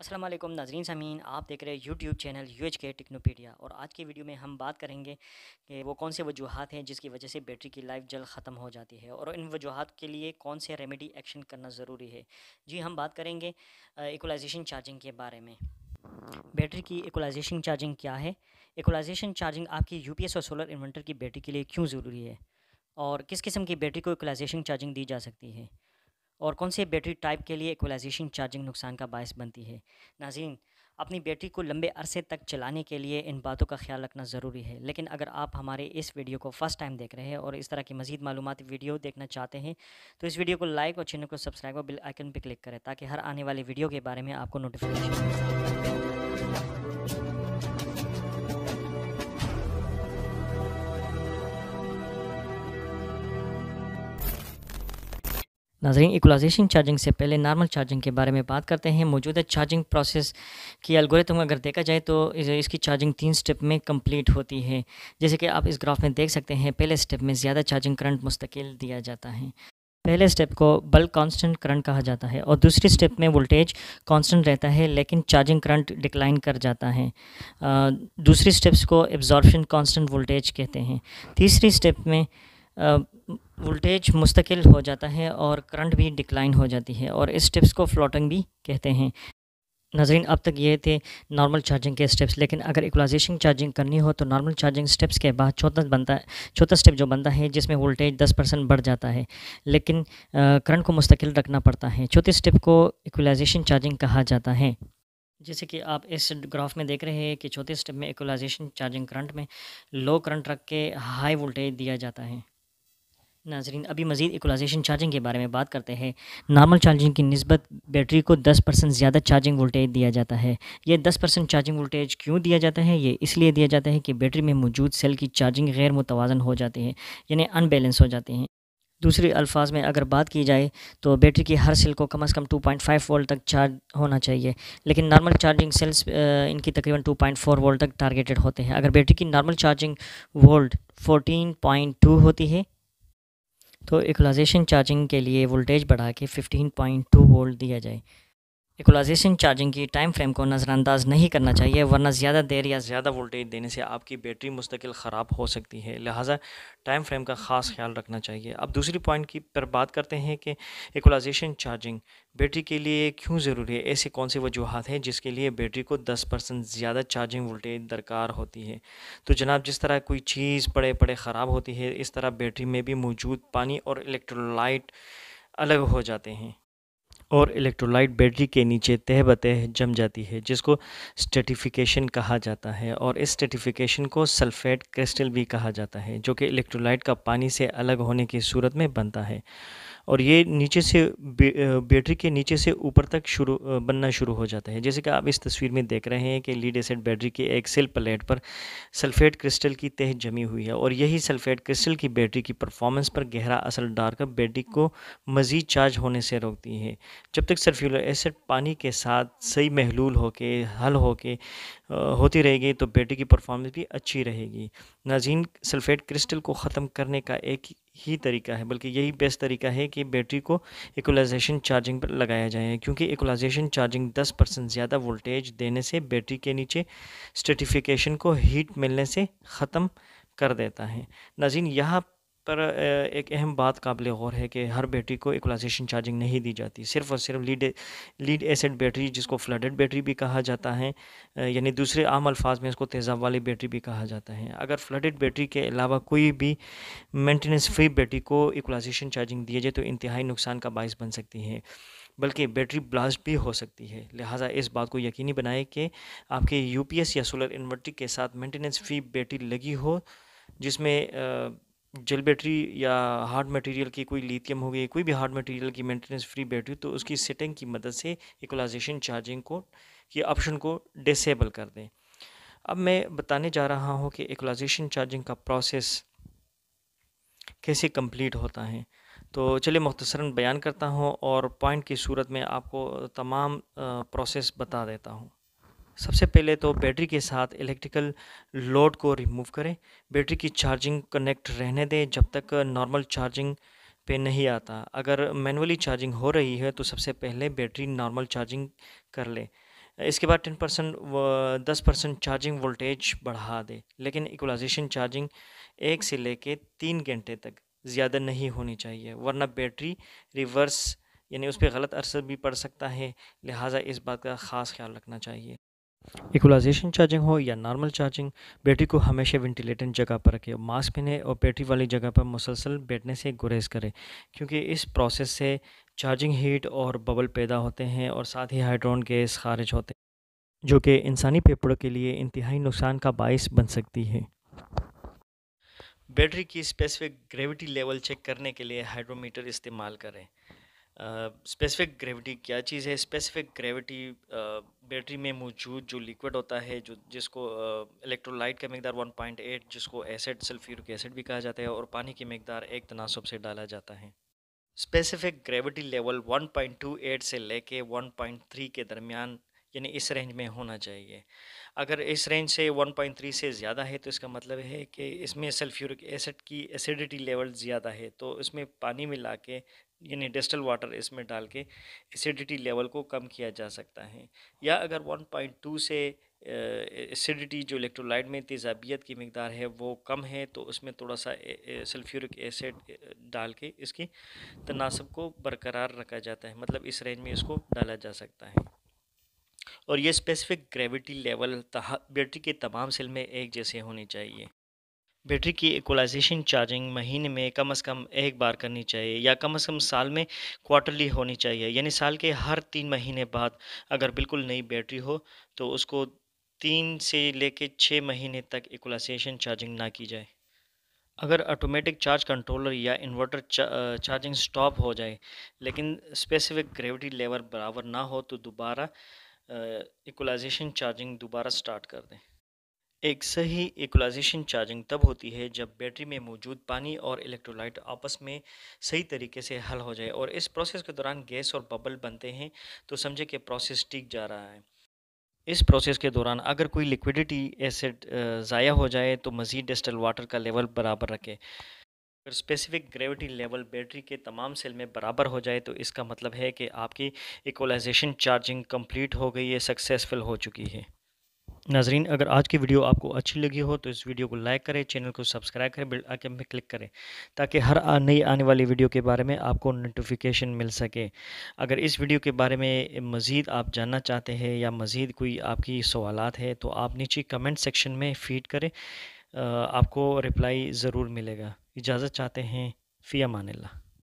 असलम नाजरीन सामीन आप देख रहे हैं यूट्यूब चैनल यू एच के टेक्नोपीडिया और आज की वीडियो में हम बात करेंगे कि वो कौन से वजूहत हैं जिसकी वजह से बैटरी की लाइफ जल्द ख़त्म हो जाती है और इन वजूहत के लिए कौन से रेमेडी एक्शन करना ज़रूरी है जी हम बात करेंगे इकोलाइजेशन चार्जिंग के बारे में बैटरी की इकोलाइजेशन चार्जिंग क्या है इकोलाइजेशन चार्जिंग आपकी यू और सोलर इन्वर्टर की बैटरी के लिए क्यों ज़रूरी है और किस किस्म की बैटरी को इकोलाइजेशन चार्जिंग दी जा सकती है और कौन से बैटरी टाइप के लिए इक्वलाइजेशन चार्जिंग नुकसान का बायस बनती है नाजीन अपनी बैटरी को लंबे अरसे तक चलाने के लिए इन बातों का ख्याल रखना ज़रूरी है लेकिन अगर आप हमारे इस वीडियो को फर्स्ट टाइम देख रहे हैं और इस तरह की मजीद मालूमत वीडियो देखना चाहते हैं तो इस वीडियो को लाइक और चैनल को सब्सक्राइब और बिल आइकन पर क्लिक करें ताकि हर आने वाली वीडियो के बारे में आपको नोटिफिकेशन नाजरीन इक्वलाइजेशन चार्जिंग से पहले नॉर्मल चार्जिंग के बारे में बात करते हैं मौजूदा चार्जिंग प्रोसेस की एल्गोरिथम अगर देखा जाए तो इसकी चार्जिंग तीन स्टेप में कंप्लीट होती है जैसे कि आप इस ग्राफ में देख सकते हैं पहले स्टेप में ज़्यादा चार्जिंग करंट मुस्तकिल दिया जाता है पहले स्टेप को बल्क कांस्टेंट करंट कहा जाता है और दूसरे स्टेप में वोल्टेज कांस्टेंट रहता है लेकिन चार्जिंग करंट डिक्लाइन कर जाता है दूसरे स्टेप्स को एब्जॉर्प्शन कांस्टेंट वोल्टेज कहते हैं तीसरे स्टेप में वोल्टेज मुस्तकिल हो जाता है और करंट भी डिक्लाइन हो जाती है और इस स्टेप्स को फ्लोटिंग भी कहते हैं नजरिन अब तक ये थे नॉर्मल चार्जिंग के स्टेप्स लेकिन अगर इक्वलाइजेशन चार्जिंग करनी हो तो नॉर्मल चार्जिंग स्टेप्स के बाद चौथा बनता है चौथा स्टेप जो बनता है जिसमें वोल्टेज 10 परसेंट बढ़ जाता है लेकिन करंट को मुस्तकिल रखना पड़ता है चौथे स्टेप को इक्वलाइजेशन चार्जिंग कहा जाता है जैसे कि आप इस ग्राफ में देख रहे हैं कि चौथे स्टेप में इक्वलाइजेशन चार्जिंग करंट में लो करंट रख के हाई वोल्टेज दिया जाता है नाजरीन अभी मज़ीद इक्वलाइजेशन चार्जिंग के बारे में बात करते हैं नॉर्मल चार्जिंग की नस्बत बैटरी को 10 परसेंट ज़्यादा चार्जिंग वोल्टेज दिया जाता है यह 10 परसेंट चार्जिंग वोल्टेज क्यों दिया जाता है ये इसलिए दिया जाता है कि बैटरी में मौजूद सेल की चार्जिंग गैर मुतवाजन हो जाती है यानी अनबैलेंस हो जाती हैं दूसरे अल्फाज में अगर बात की जाए तो बैटरी की हर सेल को कम अज़ कम 2.5 वोल्ट तक चार्ज होना चाहिए लेकिन नॉर्मल चार्जिंग सेल्स इनकी तकरीबन 2.4 वोल्ट तक टारगेटेड होते हैं अगर बैटरी की नॉर्मल चार्जिंग वोल्ट 14.2 होती है तो इक्वलाइजेशन चार्जिंग के लिए वोल्टेज बढ़ा के 15.2 वोल्ट दिया जाए इक्वलाइजेशन चार्जिंग की टाइम फ्रेम को नज़रअंदाज नहीं करना चाहिए वरना ज़्यादा देर या ज़्यादा वोल्टेज देने से आपकी बैटरी मुस्तकिल ख़राब हो सकती है लिहाजा टाइम फ्रेम का ख़ास ख्याल रखना चाहिए अब दूसरी पॉइंट की पर बात करते हैं कि इक्वलाइजेशन चार्जिंग बैटरी के लिए क्यों ज़रूरी है ऐसी कौन सी वजूहत हैं जिसके लिए बैटरी को दस परसेंट ज़्यादा चार्जिंग वोल्टेज दरकार होती है तो जनाब जिस तरह कोई चीज़ पड़े पड़े ख़राब होती है इस तरह बैटरी में भी मौजूद पानी और इलेक्ट्रोलाइट अलग हो जाते हैं और इलेक्ट्रोलाइट बैटरी के नीचे तह बतह जम जाती है जिसको स्टेटिफिकेशन कहा जाता है और इस स्टेटिफिकेशन को सल्फेट क्रिस्टल भी कहा जाता है जो कि इलेक्ट्रोलाइट का पानी से अलग होने की सूरत में बनता है और ये नीचे से बैटरी के नीचे से ऊपर तक शुरू बनना शुरू हो जाता है जैसे कि आप इस तस्वीर में देख रहे हैं कि लीड एसिड बैटरी के एक सेल प्लेट पर सल्फेट क्रिस्टल की तह जमी हुई है और यही सल्फेट क्रिस्टल की बैटरी की परफॉर्मेंस पर गहरा असर डालकर बैटरी को मज़ीद चार्ज होने से रोकती है जब तक सल्फ्यूलर एसिड पानी के साथ सही महलूल होके हल होके होती रहेगी तो बेटे की परफॉर्मेंस भी अच्छी रहेगी नाजीन सल्फेट क्रिस्टल को ख़त्म करने का एक ही तरीका है बल्कि यही बेस्ट तरीका है कि बैटरी को एकोलाइजेशन चार्जिंग पर लगाया जाए क्योंकि एकोलाइजेशन चार्जिंग 10 परसेंट ज़्यादा वोल्टेज देने से बैटरी के नीचे स्टेटिफिकेशन को हीट मिलने से ख़त्म कर देता है नाजीन यहाँ पर एक अहम बात काबिल गौर है कि हर बैटरी को इक्लाइजेशन चार्जिंग नहीं दी जाती सिर्फ और सिर्फ लीड लीड एसिड बैटरी जिसको फ्लडेड बैटरी भी कहा जाता है यानी दूसरे आम अल्फाज में इसको तेज़ाब वाली बैटरी भी कहा जाता है अगर फ्लडेड बैटरी के अलावा कोई भी मेंटेनेंस फ्री बैटरी को इक्लाइजेशन चार्जिंग दिए जाए तो इंतहाई नुकसान का बायस बन सकती है बल्कि बैटरी ब्लास्ट भी हो सकती है लिहाजा इस बात को यकीनी बनाएं कि आपके यूपीएस या सोलर इन्वर्टर के साथ मेंटेनेंस फ्री बैटरी लगी हो जिसमें जेल बैटरी या हार्ड मटेरियल की कोई लिथियम हो गई कोई भी हार्ड मटेरियल की मेंटेनेंस फ्री बैटरी तो उसकी सेटिंग हम्म। की मदद से इक्वलाइजेशन चार्जिंग को ये ऑप्शन को डिसेबल कर दें अब मैं बताने जा रहा हूँ कि इक्वलाइजेशन चार्जिंग का प्रोसेस कैसे कंप्लीट होता है तो चलिए मुख्तसरा बयान करता हूँ और पॉइंट की सूरत में आपको तमाम प्रोसेस बता देता हूँ सबसे पहले तो बैटरी के साथ इलेक्ट्रिकल लोड को रिमूव करें बैटरी की चार्जिंग कनेक्ट रहने दें जब तक नॉर्मल चार्जिंग पे नहीं आता अगर मैनुअली चार्जिंग हो रही है तो सबसे पहले बैटरी नॉर्मल चार्जिंग कर ले इसके बाद टेन परसेंट दस परसेंट चार्जिंग वोल्टेज बढ़ा दे लेकिन इक्वलाइजेशन चार्जिंग एक से लेके तीन घंटे तक ज़्यादा नहीं होनी चाहिए वरना बैटरी रिवर्स यानी उस पर गलत असर भी पड़ सकता है लिहाजा इस बात का ख़ास ख्याल रखना चाहिए इक्वलाइजेशन चार्जिंग हो या नॉर्मल चार्जिंग बैटरी को हमेशा वेंटिलेटेड जगह पर रखें मास्क पहने और बैटरी वाली जगह पर मुसलसल बैठने से गुरेज करें क्योंकि इस प्रोसेस से चार्जिंग हीट और बबल पैदा होते हैं और साथ ही हाइड्रोन गैस खारिज होते हैं जो कि इंसानी पेपड़ों के लिए इंतहाई नुकसान का बायस बन सकती है बैटरी की स्पेसिफिक ग्रेविटी लेवल चेक करने के लिए हाइड्रोमीटर इस्तेमाल करें स्पेसिफिक ग्रेविटी क्या चीज़ है स्पेसिफिक ग्रेविटी बैटरी में मौजूद जो लिक्विड होता है जो जिसको इलेक्ट्रोलाइट का मकदार 1.8 जिसको एसिड सल्फ्यूरिक एसिड भी कहा जाता है और पानी की मकदार एक तनासब से डाला जाता है स्पेसिफिक ग्रेविटी लेवल 1.28 से लेके 1.3 के दरमियान यानी इस रेंज में होना चाहिए अगर इस रेंज से 1.3 से ज़्यादा है तो इसका मतलब है कि इसमें सल्फ्यूरिक एसिड की एसिडिटी लेवल ज़्यादा है तो इसमें पानी मिला के यानी डेस्टल वाटर इसमें डाल के एसिडिटी लेवल को कम किया जा सकता है या अगर 1.2 से एसिडिटी जो इलेक्ट्रोलाइट में तेजाबियत की मकदार है वो कम है तो उसमें थोड़ा सा सल्फ्यूरिक एसिड डाल के इसकी तनासब को बरकरार रखा जाता है मतलब इस रेंज में इसको डाला जा सकता है और ये स्पेसिफिक ग्रेविटी लेवल बैटरी के तमाम सेल में एक जैसे होने चाहिए बैटरी की इक्वलाइजेशन चार्जिंग महीने में कम से कम एक बार करनी चाहिए या कम से कम साल में क्वार्टरली होनी चाहिए यानी साल के हर तीन महीने बाद अगर बिल्कुल नई बैटरी हो तो उसको तीन से लेके छः महीने तक इक्वलाइजेशन चार्जिंग ना की जाए अगर ऑटोमेटिक चार्ज कंट्रोलर या इन्वर्टर चार्जिंग स्टॉप हो जाए लेकिन स्पेसिफिक ग्रेविटी लेवल बराबर ना हो तो दोबारा इक्वलाइजेशन चार्जिंग दोबारा स्टार्ट कर दें एक सही इक्वलाइजेशन चार्जिंग तब होती है जब बैटरी में मौजूद पानी और इलेक्ट्रोलाइट आपस में सही तरीके से हल हो जाए और इस प्रोसेस के दौरान गैस और बबल बनते हैं तो समझे कि प्रोसेस टिक जा रहा है इस प्रोसेस के दौरान अगर कोई लिक्विडिटी एसिड ज़ाया हो जाए तो मज़ीद डिस्टल वाटर का लेवल बराबर रखें अगर स्पेसिफिक ग्रेविटी लेवल बैटरी के तमाम सेल में बराबर हो जाए तो इसका मतलब है कि आपकी इक्वलाइजेशन चार्जिंग कंप्लीट हो गई है सक्सेसफुल हो चुकी है नाजरीन अगर आज की वीडियो आपको अच्छी लगी हो तो इस वीडियो को लाइक करें चैनल को सब्सक्राइब करें बिल आइकन में क्लिक करें ताकि हर नई आने वाली वीडियो के बारे में आपको नोटिफिकेशन मिल सके अगर इस वीडियो के बारे में मज़ीद आप जानना चाहते हैं या मज़ीद कोई आपकी सवाल है तो आप नीचे कमेंट सेक्शन में फीड करें आपको रिप्लाई ज़रूर मिलेगा इजाज़त चाहते हैं फ़ी अमान